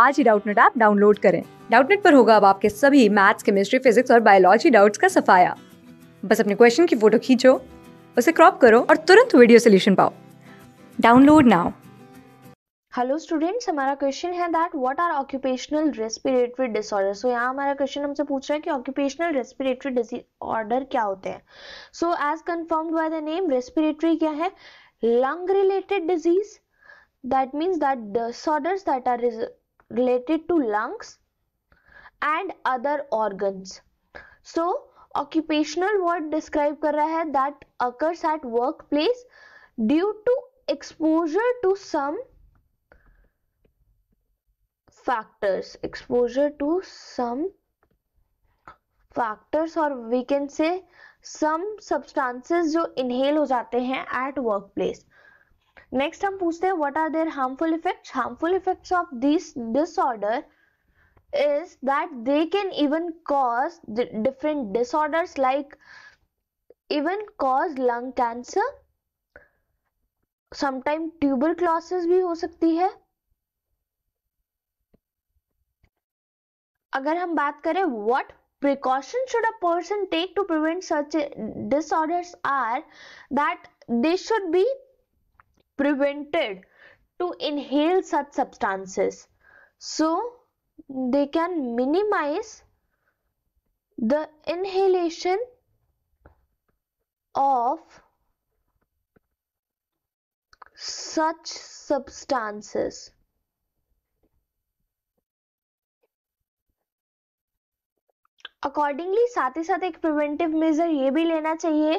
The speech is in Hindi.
आज ही डाउटनेट ऐप डाउनलोड करें डाउटनेट पर होगा अब आपके सभी मैथ्स केमिस्ट्री फिजिक्स और बायोलॉजी डाउट्स का सफाया बस अपने क्वेश्चन की फोटो खींचो उसे क्रॉप करो और तुरंत वीडियो सोल्यूशन पाओ डाउनलोड नाउ हेलो स्टूडेंट्स हमारा क्वेश्चन है that what are occupational respiratory disorder so यहाँ हमारा क्वेश्चन हमसे पूछ रहा है कि ऑक्यूपेशनल रेस्पिरेटरी डिसऑर्डर क्या होते हैं so as confirmed by the name respiratory क्या है lung related disease that means that disorders that are related to lungs and other organs. So occupational word describe kar raha hai that occurs at workplace due to exposure to some factors exposure to some factors or we can say some substances jo inhale ho jate hain at workplace next हम पूछते हैं what are there harmful effects harmful effects of this disorder is that they can even cause different disorders like even cause lung cancer sometime tuberculosis भी हो सकती है अगर हम बात करें what precaution should a person take to prevent such disorders are that they should be prevented to inhale such substances so they can minimize the inhalation of such substances accordingly साथ ही साथ एक प्रिवेंटिव मेजर ये भी लेना चाहिए